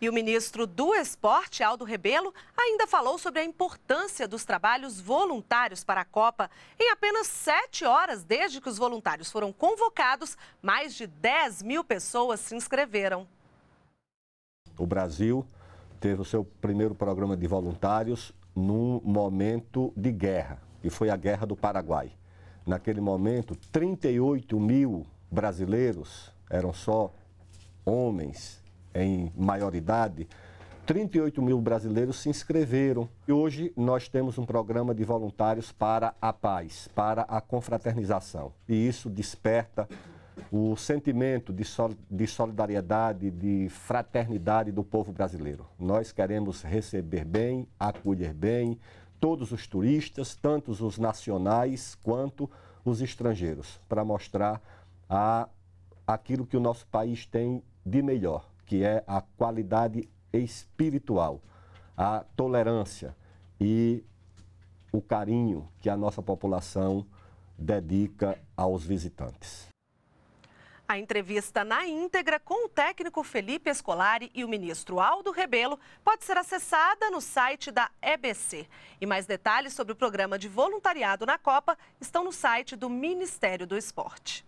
E o ministro do Esporte, Aldo Rebelo, ainda falou sobre a importância dos trabalhos voluntários para a Copa. Em apenas sete horas desde que os voluntários foram convocados, mais de 10 mil pessoas se inscreveram. O Brasil teve o seu primeiro programa de voluntários num momento de guerra, que foi a Guerra do Paraguai. Naquele momento, 38 mil brasileiros eram só homens em maioridade, 38 mil brasileiros se inscreveram. E hoje nós temos um programa de voluntários para a paz, para a confraternização. E isso desperta o sentimento de, solidariedade, de fraternidade do povo brasileiro. Nós queremos receber bem, acolher bem todos os turistas, tanto os nacionais quanto os estrangeiros, para mostrar a, aquilo que o nosso país tem de melhor, que é a qualidade espiritual, a tolerância e o carinho que a nossa população dedica aos visitantes. A entrevista na íntegra com o técnico Felipe Escolari e o ministro Aldo Rebelo pode ser acessada no site da EBC. E mais detalhes sobre o programa de voluntariado na Copa estão no site do Ministério do Esporte.